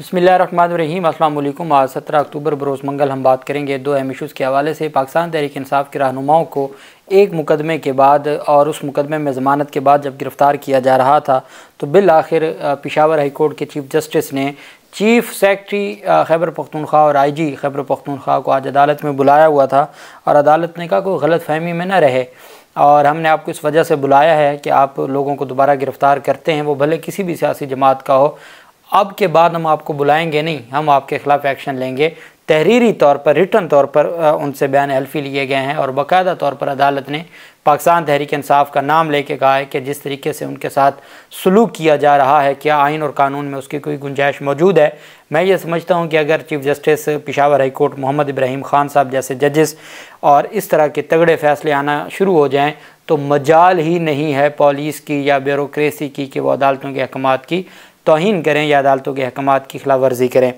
बसमीम अल्लाम आज सत्रह अक्टूबर बरोज़ मंगल हम बात करेंगे दो अहम इशूज़ के हवाले से पाकिस्तान तहरीक इंसाफ के रहनुमाओं को एक मुकदमे के बाद और उस मुकदमे में ज़मानत के बाद जब गिरफ़्तार किया जा रहा था तो बिल आखिर पिशावर हाई कोर्ट के चीफ जस्टिस ने चीफ सेक्रटरी खैबर पख्तनख्वा और आई जी खैबर पख्तनख्वा को आज अदालत में बुलाया हुआ था और अदालत ने कहा कोई गलत फहमी में न रहे और हमने आपको इस वजह से बुलाया है कि आप लोगों को दोबारा गिरफ़्तार करते हैं वो भले किसी भी सियासी जमात का हो अब के बाद हम आपको बुलाएंगे नहीं हम आपके ख़िलाफ़ एक्शन लेंगे तहरीरी तौर पर रिटर्न तौर पर उनसे बयान हल्फी लिए गए हैं और बाकायदा तौर पर अदालत ने पाकिस्तान तहरीक इंसाफ का नाम लेके कहा है कि जिस तरीके से उनके साथ सलूक किया जा रहा है क्या आइन और कानून में उसकी कोई गुंजाइश मौजूद है मैं ये समझता हूँ कि अगर chief justice Peshawar high court Mohammad Ibrahim Khan साहब जैसे जजेस और इस तरह के तगड़े फैसले आना शुरू हो जाएँ तो मजाल ही नहीं है पॉलिस की या ब्यूरोसी की कि वह अदालतों के अहकाम की तोहन करें या अदालतों के अहकाम की खिलाफ वर्जी करें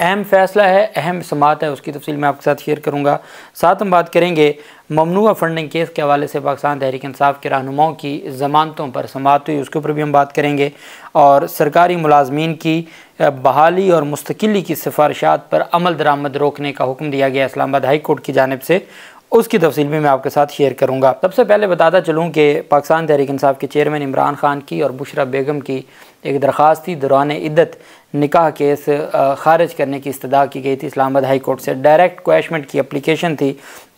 अहम फ़ैसला है अहम समात है उसकी तफसील मैं आपके साथ शेयर करूँगा साथ हम बात करेंगे ममनू फंडिंग केस के हवाले से पाकिस्तान तहरीक इंसाफ के रहनुमाओं की ज़मानतों पर समात हुई उसके ऊपर भी हम बात करेंगे और सरकारी मुलाजमीन की बहाली और मुस्तकिली की सिफारशात पर अमल दरामद रोकने का हुक्म दिया गया इस्लामाबाद हाई कोर्ट की जानब से उसकी तफसील भी मैं आपके साथ शेयर करूँगा सबसे पहले बताता चलूँ कि पाकिस्तान तहरीक इंसाफ के चेयरमैन इमरान खान की और बुशरा बेगम की एक दरख्वास्त थी दौरान इद्दत निकाह केस खारिज करने की इस्तः की गई थी इस्लामाबाद हाई कोर्ट से डायरेक्ट क्वेशमेंट की अप्लीकेशन थी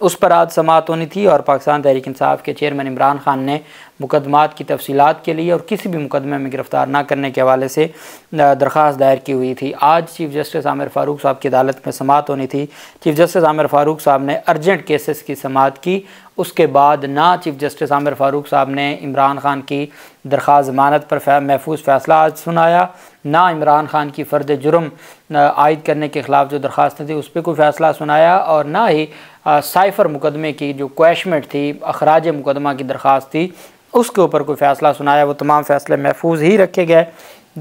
उस पर आज समात होनी थी और पाकिस्तान तहरीक इंसाफ के चेयरमैन इमरान खान ने मुकदमात की तफसीत के लिए और किसी भी मुकदमे में गिरफ़्तार ना करने के हवाले से दरख्वास्त दायर की हुई थी आज चीफ जस्टिस आमिर फ़ारूक साहब की अदालत में समात होनी थी चीफ जस्टिस आमिर फ़ारूक साहब ने अर्जेंट केसेस की समात की उसके बाद ना चीफ जस्टिस आमिर फ़ारूक साहब ने इमरान खान की दरख्वा जमानत पर महफूज फैसला आज सुनाया ना इमरान खान की फ़र्द जुर्म आयद करने के ख़िलाफ़ जो दरख्वास्तें थी उस पर कोई फ़ैसला सुनाया और ना ही साइफ़र मुकदमे की जो क्वैशमेंट थी अखराज मुकदमा की दरख्वास्त थी उसके ऊपर कोई फ़ैसला सुनाया वो तमाम फ़ैसले महफूज ही रखे गए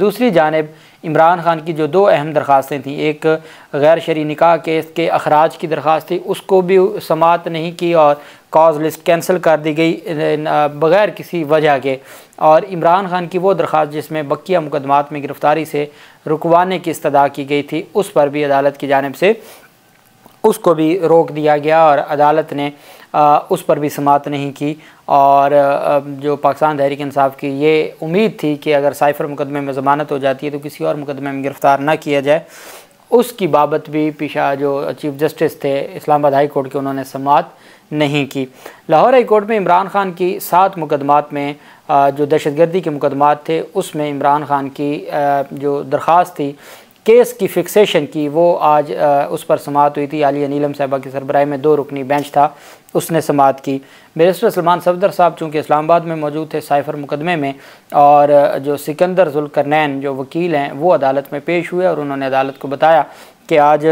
दूसरी जानब इमरान खान की जो दो अहम दरख्वास्तें थीं एक गैर शरी निकाह केस के अखराज की दरख्वास्त थी उसको भी समात नहीं की और कॉज लिस्ट कैंसिल कर दी गई बग़ैर किसी वजह के और इमरान खान की वो दरख्वास्त जिसमें बकिया मुकदमात में गिरफ़्तारी से रुकवाने की इस्तः की गई थी उस पर भी अदालत की जानब से उसको भी रोक दिया गया और अदालत ने आ, उस पर भी समात नहीं की और जो पाकिस्तान तहरीक इंसाफ की ये उम्मीद थी कि अगर साइफर मुकदमे में ज़मानत हो जाती है तो किसी और मुकदमे में गिरफ़्तार ना किया जाए उसकी बाबत भी पिशा जो चीफ जस्टिस थे इस्लामाबाद हाई कोर्ट के उन्होंने समात नहीं की लाहौर हाई कोर्ट में इमरान खान की सात मुकदमात में जो दहशतगर्दी के मुकदमात थे उसमें इमरान खान की जो दरख्वास्त थी केस की फिक्सेशन की वो आज आ, उस पर समात हुई थी आलिया नीलम साहबा की सरबराही में दो रुकनी बेंच था उसने समात की बेरिस्टर सलमान सफदर साहब चूँकि इस्लामाबाद में मौजूद थे साइफर मुकदमे में और जो सिकंदर जुलकरनैन जो वकील हैं वो अदालत में पेश हुए और उन्होंने अदालत को बताया कि आज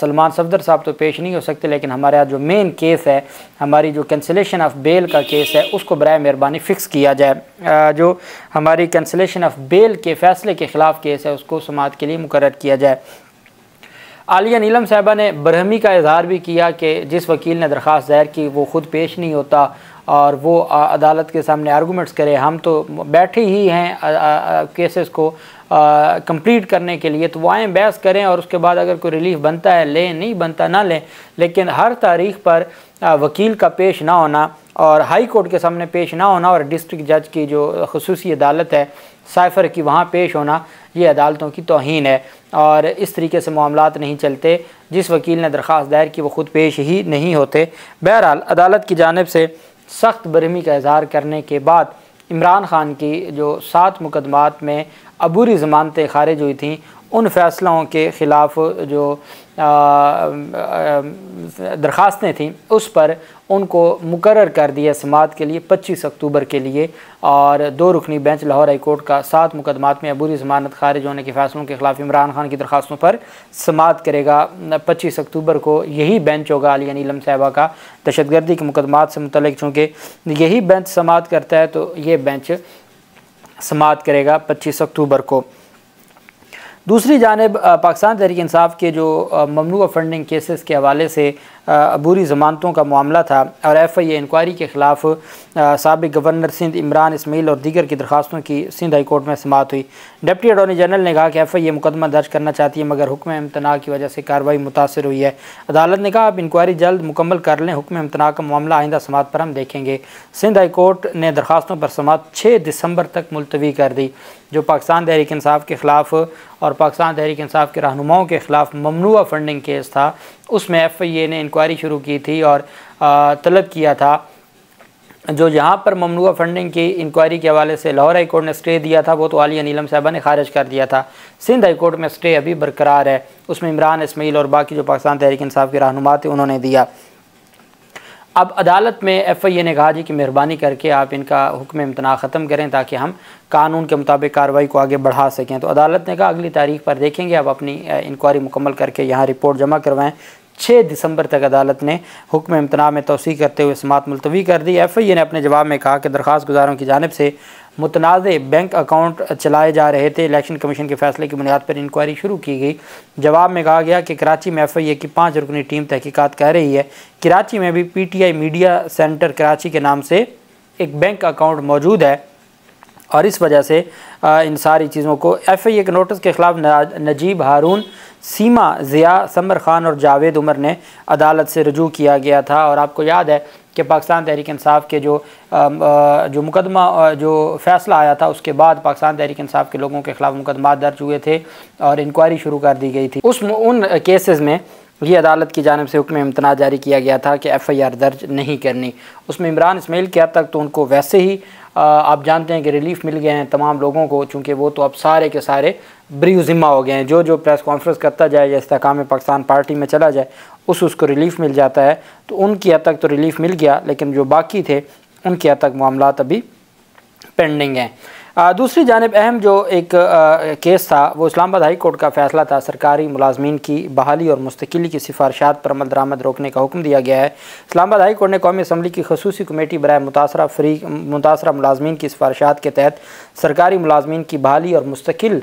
सलमान सफदर साहब तो पेश नहीं हो सकते लेकिन हमारे यहाँ जो मेन केस है हमारी जो कैंसिलेशन ऑफ बेल का केस है उसको बर मेहरबानी फ़िक्स किया जाए आ, जो हमारी कैंसिलेशन ऑफ बेल के फ़ैसले के ख़िलाफ़ केस है उसको समात के लिए मुकर किया जाए आलिया नीलम साहबा ने बरहमी का इजहार भी किया कि जिस वकील ने दरख्वास्त दायर की वो ख़ुद पेश नहीं होता और वो अदालत के सामने आर्गूमेंट्स करे हम तो बैठे ही हैं केसेस को कंप्लीट करने के लिए तो वो आएँ बहस करें और उसके बाद अगर कोई रिलीफ बनता है लें नहीं बनता ना लें लेकिन हर तारीख पर वकील का पेश ना होना और हाई कोर्ट के सामने पेश ना होना और डिस्ट्रिक्ट जज की जो खसूस अदालत है साइफ़र की वहाँ पेश होना ये अदालतों की तोहन है और इस तरीके से मामला नहीं चलते जिस वकील ने दरख्वास्त दायर की वो ख़ुद पेश ही नहीं होते बहरहाल अदालत की जानब से सख्त बरहमी का इजहार करने के बाद इमरान खान की जो सात मुकदमात में अबूरी ज़मानतें खारिज हुई थी उन फैसलों के ख़िलाफ़ जो दरख्वास्तें थीं उस पर उनको मुकर कर दिया समात के लिए पच्चीस अक्टूबर के लिए और दो रुकनी बेंच लाहौर हाई कोर्ट का सात मुकदमात में अबूरी जमानत खारिज होने के फैसलों के खिलाफ इमरान खान की दरख्वास्तों पर समात करेगा पच्चीस अक्टूबर को यही बेंच होगा अली नीलम साहबा का दहशतगर्दी के मुकदमात से मुतल चूँकि यही बेंच समात करता है तो ये बेंच समात करेगा पच्चीस अक्टूबर को दूसरी जानब पाकिस्तान तहरीक इंसाफ के जो ममनू फंडिंग केसेस के हवाले से अबूरी ज़मानतों का मामला था और एफ आई ए इंक्वायरी के ख़िलाफ़ सबक गवर्नर सिंध इमरान इसमाइल और दीगर की दरखास्तों की सिंध हाई कोर्ट में समात हुई डिप्टी अटॉर्नी जनरल ने कहा कि एफ आई ए मुकदमा दर्ज करना चाहती है मगर हुक्म इम्तना की वजह से कार्रवाई मुतासर हुई है अदालत ने कहा अब इंक्वायरी जल्द मुकम्मल कर लें हुक्म इम्तना का मामला आइंदा समात पर हम देखेंगे सिंध हाई कोर्ट ने दरखास्तों पर समात छः दिसंबर तक मुलतवी कर दी जो पाकिस्तान तहरीक इंसाफ के ख़िलाफ़ और पाकिस्तान तहरीक इंसाफ के रहनुमाओं के ख़िलाफ़ ममनू फंडिंग केस था उसमें एफ आई ए ने इंक्वायरी शुरू की थी और तलब किया था जो यहाँ पर ममनुआ फंडिंग की इंक्वायरी के हवाले से लाहौर हाई कोर्ट ने स्टे दिया था वो तो आलिया नीलम साहबा ने खारिज कर दिया था सिंध हाई कोर्ट में स्टे अभी बरकरार है उसमें इमरान इसमाइल और बाकी जो पाकिस्तान तहरीक इंसाफ के रहनुमा थे उन्होंने दिया अब अदालत में एफ़ आई ए ने कहा जी कि मेहरबानी करके आप इनका हुक्म इम्तना ख़त्म करें ताकि हम कानून के मुताबिक कार्रवाई को आगे बढ़ा सकें तो अदालत ने कहा अगली तारीख पर देखेंगे आप अपनी इंक्वायरी मुकम्मल करके यहाँ रिपोर्ट जमा करवाएं छः दिसंबर तक अदालत ने हुक्म इम्तना में तोसी करते हुए समात मुलतवी कर दी एफ आई ए ने अपने जवाब में कहा कि दरख्वास्त गुजारों की जानब से मुतनाज़ बैंक अकाउंट चलाए जा रहे थे इलेक्शन कमीशन के फैसले की बुनियाद पर इंक्वायरी शुरू की गई जवाब में कहा गया कि कराची में एफ आई ए की पाँच रुकनी टीम तहकीकत कह रही है कराची में भी P T I media centre Karachi के नाम से एक बैंक अकाउंट मौजूद है और इस वजह से इन सारी चीज़ों को एफ आई ए के नोटिस के ख़िलाफ़ नजीब हारून सीमा ज़िया समर ख़ान और जावेद उमर ने अदालत से रजू किया गया था और आपको याद है कि पाकिस्तान तहरीक इंसाफ के जो जो मुकदमा जो फैसला आया था उसके बाद पाकिस्तान तहरीक इंसाफ के लोगों के ख़िलाफ़ मुकदमा दर्ज हुए थे और इंक्वायरी शुरू कर दी गई थी उस उन केसेस में ये अदालत की जानब से हुक्म इम्तना जारी किया गया था कि एफ़ आई आर दर्ज नहीं करनी उसमें इमरान इसमाइल की हद तक तो उनको वैसे ही आप जानते हैं कि रिलीफ मिल गए हैं तमाम लोगों को चूँकि वो तो अब सारे के सारे ब्रियू ज़िम्मा हो गए हैं जो जो प्रेस कॉन्फ्रेंस करता जाए या इसकाम पाकिस्तान पार्टी में चला जाए उस उसको रिलीफ मिल जाता है तो उनकी हद तक तो रिलीफ मिल गया लेकिन जो बाकी थे उनके हद तक मामला अभी पेंडिंग हैं दूसरी जानब अहम जो एक आ, केस था वो इस्लामाबाद हाई कोर्ट का फैसला था सरकारी मुलाजमीन की बहाली और मुस्तकिली की सिफारशात पर अमल दरामद रोकने का हुक्म दिया गया है इस्लामाबाद हाई कोर्ट ने कौमी असम्बली की खसूस कमेटी बरए मुतासरा फ्री मुतासर मुलाजमी की सिफारशात के तहत सरकारी मुलाजमीन की बहाली और मुस्तकिल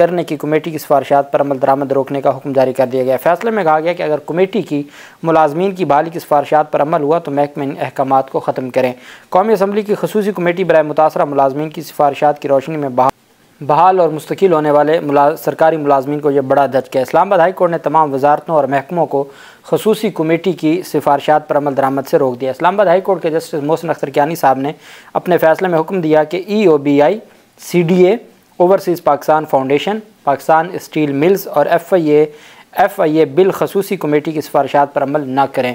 करने की कमेटी की सिफारशात पर अमल दरामद रोकने का हुक्म जारी कर दिया गया फैसले में कहा गया कि अगर कमेटी की मुलाजमीन की बहाली की सिफारशात पर अमल हुआ तो महकमे इन अहकाम को ख़त्म करें कौमी असम्बली की खसूस कमेटी बरए मुतासर मुलाजमी की सिफार सिफारिशात की रोशनी में बहा बहाल और मुस्तकिल होने वाले मुला, सरकारी मुलाजमन को यह बड़ा दचका है इस्लामाबाद हाई कोर्ट ने तमाम वजारतों और महकमों को खसूसी कमेटी की सिफारशात पर अमल दरामद से रोक दिया इस्लामाबाद हाई कोर्ट के जस्टिस मोहसिन अख्तर कियानी साहब ने अपने फैसले में हुक्म दिया कि E O B I C D overseas Pakistan foundation Pakistan steel mills और F I A F I A बिल खसूसी कमेटी की सिफारशात पर अमल न करें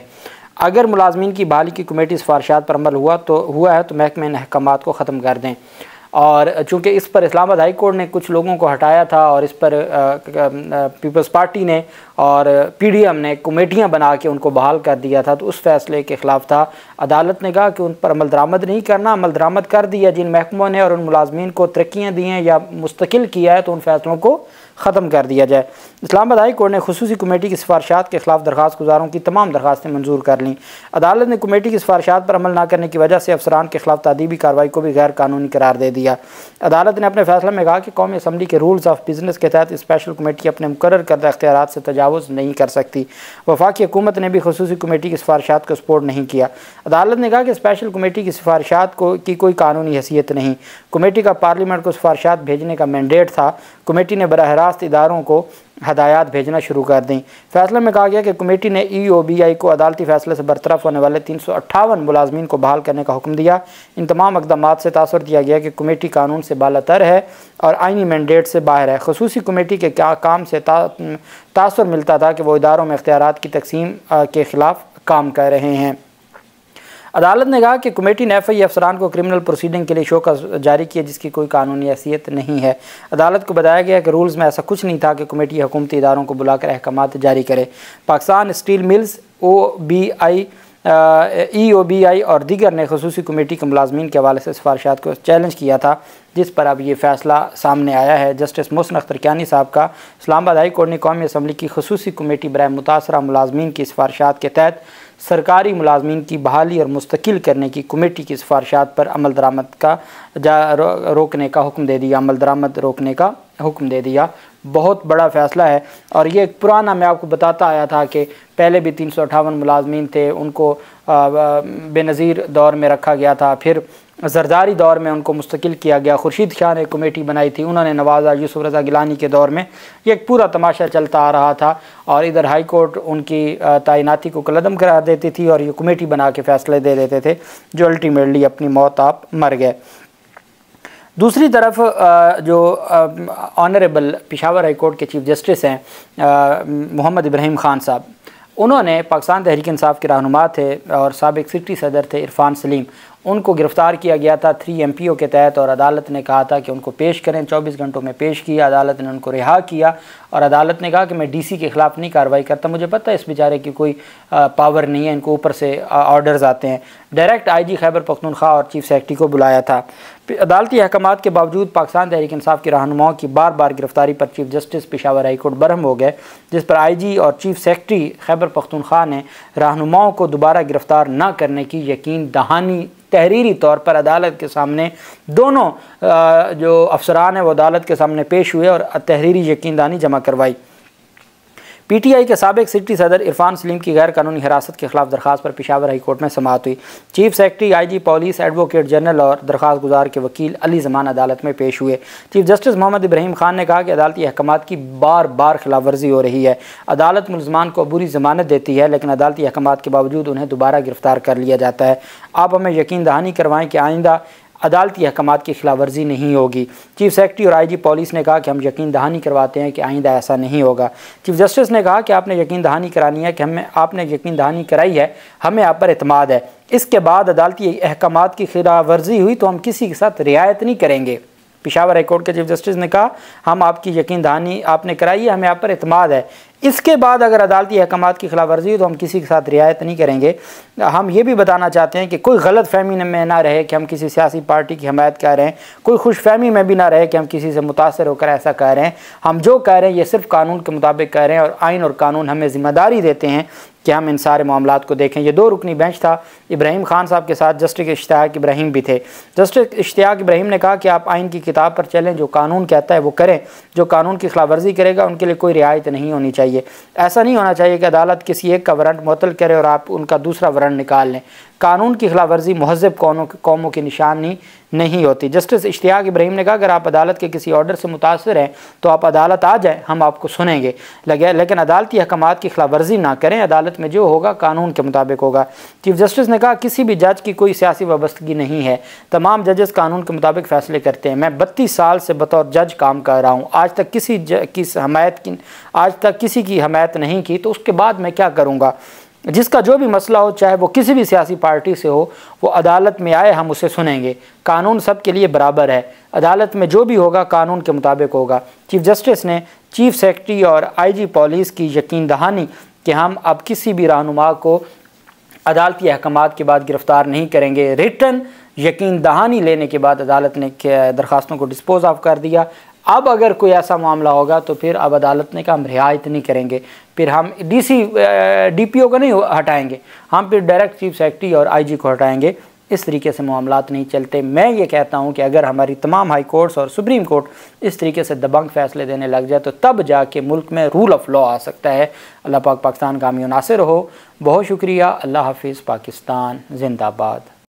अगर मुलाजमन की बहाली की कमेटी सिफारशात पर अमल हुआ तो हुआ है तो महकमे अहकाम को ख़त्म कर दें और चूंकि इस पर इस्लामाबाद हाई कोर्ट ने कुछ लोगों को हटाया था और इस पर पीपल्स पार्टी ने और पीडीएम ने कमेटियां बना के उनको बहाल कर दिया था तो उस फैसले के ख़िलाफ़ था अदालत ने कहा कि उन पर अमल दरामद नहीं करना अमल दरामद कर दिया जिन महकमों ने और उन मुलाजमीन को तरक्याँ दी हैं या मुस्तकिल किया है तो उन फैसलों को ख़त्म कर दिया जाए इस्लामाबाद हाई कोर्ट ने खसूस कमेटी की सिफारशात के खिलाफ दरख्वास्त गुजारों की तमाम दरखास्तें मंजूर कर लीं अदालत ने कमेटी की सिफारशात पर अमल ना करने की वजह से अफसरान के खिलाफ तदीबी कार्रवाई को भी गैर कानूनी करार दे दिया अदालत ने अपने फैसले में कहा कि कौमी असम्बली के रूल्स ऑफ बिजनेस के तहत स्पेशल कमेटी अपने मुकर करदा अख्तियार से तजावज़ नहीं कर सकती वफाकी हुकूमत ने भी खसूस कमेटी की सिफारशात को सपोर्ट नहीं किया अदालत ने कहा कि स्पेशल कमेटी की सिफारशात को की कोई कानूनी हैसियत नहीं कमेटी का पार्लियामेंट को सिफारशात भेजने का मैंडेट था कमेटी ने बरह रास्त इदारों को हदायत भेजना शुरू कर दी फैसले में कहा गया कि कमेटी ने ई ओ बी आई को अदालती फैसले से बरतरफ होने वाले तीन सौ अट्ठावन मुलाजमीन को बहाल करने का हुक्म दिया इन तमाम इकदाम से तासर दिया गया कि कमेटी कानून से तर है और आइनी मैंडेट से बाहर है खसूसी कमेटी के क्या काम से ता, तासर मिलता था कि वह इदारों में इख्तियार की तकसीम के ख़िलाफ़ काम कर रहे हैं अदालत ने कहा कि कमेटी ने एफ आई अफसरान को क्रिमिनल प्रोसीडिंग के लिए शोकस जारी किया जिसकी कोई कानूनी हैसियत नहीं है अदालत को बताया गया कि रूल्स में ऐसा कुछ नहीं था कि कमेटी हुकूमती इदारों को बुलाकर अहकाम जारी करे Pakistan steel mills O B I E O B I और दीगर ने खसूस कमेटी के मुलाजमीन के हवाले से सिफारशात को चैलेंज किया था जिस पर अब ये फैसला सामने आया है जस्टिस मोहसन अख्तर क्यानी साहब का इस्लामाबाद हाई कोर्ट ने कौमी असम्बली की खसूसी कमेटी बरए मुतासरा मुलाजमीन की सिफारशात के तहत सरकारी मुलाजमीन की बहाली और मुस्तकिल करने की कमेटी की सिफारशात पर अमल दरामद का जा रो, रोकने का हुक्म दे दिया अमल दरामद रोकने का हुक्म दे दिया बहुत बड़ा फ़ैसला है और ये एक पुराना मैं आपको बताता आया था कि पहले भी तीन सौ अट्ठावन मुलाजमीन थे उनको बेनज़ीर दौर में रखा गया था फिर जरदारी दौर में उनको मुस्तकिल किया गया खुर्शीद शाह ने कमेटी बनाई थी उन्होंने नवाज़ा यूसुफ रजा गिलानी के दौर में ये एक पूरा तमाशा चलता आ रहा था और इधर हाई कोर्ट उनकी तैनाती को कलदम करार देती थी और ये कमेटी बना के फ़ैसले दे देते थे जो अल्टीमेटली अपनी मौत आप मर गए दूसरी तरफ जो ऑनरेबल पिशावर हाई कोर्ट के चीफ जस्टिस हैं मोहम्मद इब्राहिम खान साहब उन्होंने पाकिस्तान तहरीक इंसाफ के रहनुमा थे और सबक सिटी सदर थे इरफान सलीम उनको गिरफ़्तार किया गया था थ्री एम पी ओ के तहत और अदालत ने कहा था कि उनको पेश करें चौबीस घंटों में पेश किया अदालत ने उनको रिहा किया और अदालत ने कहा कि मैं डी सी के ख़िलाफ़ नहीं कार्रवाई करता मुझे पता है इस बेचारे की कोई पावर नहीं है इनको ऊपर से ऑर्डर्स आते हैं direct I G Khyber Pakhtunkhwa और चीफ सेक्रेटरी को बुलाया था अदालती अहकाम के बावजूद पाकिस्तान तहरीक इंसाफ के रहनुमाओं की बार बार गिरफ्तारी पर चीफ जस्टिस पिशावर हाईकोर्ट बरहम हो गए जिस पर आई जी और चीफ सेक्रेटरी खैबर पखतनखा ने रहनुमाओं को दोबारा गिरफ्तार न करने की यकीन दहानी तहरीरी तौर पर अदालत के सामने दोनों जो अफसरान हैं वो अदालत के सामने पेश हुए और तहरीरी यकीन दानी जमा करवाई पीटीआई के सबक सिटी सदर इरफान सलीम की गैर कानूनी हिरासत के खिलाफ दरखास्त पर पिशावर हाईकोर्ट में समात हुई chief secretary I G police advocate general और दरखास्त गुजार के वकील अली जमान अदालत में पेश हुए चीफ जस्टिस मोहम्मद इब्राहिम खान ने कहा कि अदालती अहकाम की बार बार खिलाफ वर्जी हो रही है अदालत मुलजमान को बुरी जमानत देती है लेकिन अदालती अहकाम के बावजूद उन्हें दोबारा गिरफ्तार कर लिया जाता है आप हमें यकीन दहानी करवाएं कि आइंदा अदालती अहकाम की खिलाफ वर्जी नहीं होगी चीफ सेक्रेटरी और आई जी पॉलिस ने कहा कि हम यकीन दहानी करवाते हैं कि आइंदा ऐसा नहीं होगा चीफ जस्टिस ने कहा कि आपने यकीन दहानी करानी है कि हमें आपने यकीन दहानी कराई है हमें आप पर अतमाद है इसके बाद अदालती अहकाम की खिलाफ वर्जी हुई तो हम किसी के साथ रियायत नहीं करेंगे पिशावर हाईकोर्ट के चीफ जस्टिस ने कहा हम आपकी यकीन दहानी आपने कराई है हमें आप पर अतमाद है इसके बाद अगर अदालती अहकाम की खिलाफ वर्जी हो तो हम किसी के साथ रियायत नहीं करेंगे हम ये भी बताना चाहते हैं कि कोई गलत फहमी में ना रहे कि हम किसी सियासी पार्टी की हमायत कह रहे हैं कोई खुश फहमी में भी ना रहे कि हम किसी से मुतासर होकर ऐसा कह रहे हैं हम जो कह रहे हैं ये सिर्फ कानून के मुताबिक कह रहे हैं और आइन और कानून हमें ज़िम्मेदारी देते हैं कि हम इन सारे मामला को देखें ये दो रुकनी बेंच था इब्राहिम खान साहब के साथ जस्टिस इश्तियाक इब्राहिम भी थे जस्टिस इश्तियाक इब्राहिम ने कहा कि आप आइन की किताब पर चलें जो कानून कहता है वो करें जो कानून की खिलाफ वर्जी करेगा उनके लिए कोई रियायत नहीं होनी चाहिए चाहिए ऐसा नहीं होना चाहिए कि अदालत किसी एक का वरंट मुतल करे और आप उनका दूसरा वरंट निकाल लें कानून की खिलाफ वर्जी महजब कौनों कौमों की निशानी नहीं होती जस्टिस इश्तियाक इब्राहिम ने कहा अगर आप अदालत के किसी ऑर्डर से मुतासर हैं तो आप अदालत आ जाए हम आपको सुनेंगे लगे लेकिन अदालती अहकाम की खिलाफ वर्जी ना करें अदालत में जो होगा कानून के मुताबिक होगा चीफ जस्टिस ने कहा किसी भी जज की कोई सियासी वाबस्तगी नहीं है तमाम जजेस कानून के मुताबिक फ़ैसले करते हैं मैं बत्तीस साल से बतौर जज काम कर रहा हूँ आज तक किसी की किस हमायत की आज तक किसी की हमायत नहीं की तो उसके बाद मैं क्या करूँगा जिसका जो भी मसला हो चाहे वो किसी भी सियासी पार्टी से हो वो अदालत में आए हम उसे सुनेंगे कानून सब के लिए बराबर है अदालत में जो भी होगा कानून के मुताबिक होगा चीफ जस्टिस ने चीफ सेक्रेटरी और आईजी पुलिस की यकीन दहानी कि हम अब किसी भी रहनुमा को अदालती अहकाम के बाद गिरफ़्तार नहीं करेंगे रिटर्न यकीन दहानी लेने के बाद अदालत ने दरख्वास्तों को डिस्पोज ऑफ कर दिया अब अगर कोई ऐसा मामला होगा तो फिर अब अदालत ने कहा हम रियायत नहीं करेंगे फिर हम डीसी डीपीओ को नहीं हटाएंगे हम फिर डायरेक्ट चीफ सेक्रेटरी और आईजी को हटाएंगे इस तरीके से मामला नहीं चलते मैं ये कहता हूँ कि अगर हमारी तमाम हाई कोर्ट्स और सुप्रीम कोर्ट इस तरीके से दबंग फैसले देने लग जाए तो तब जाके मुल्क में रूल ऑफ लॉ आ सकता है अल्लाह पाक पाकिस्तान का हो बहुत शुक्रिया अल्लाह हाफिज़ पाकिस्तान जिंदाबाद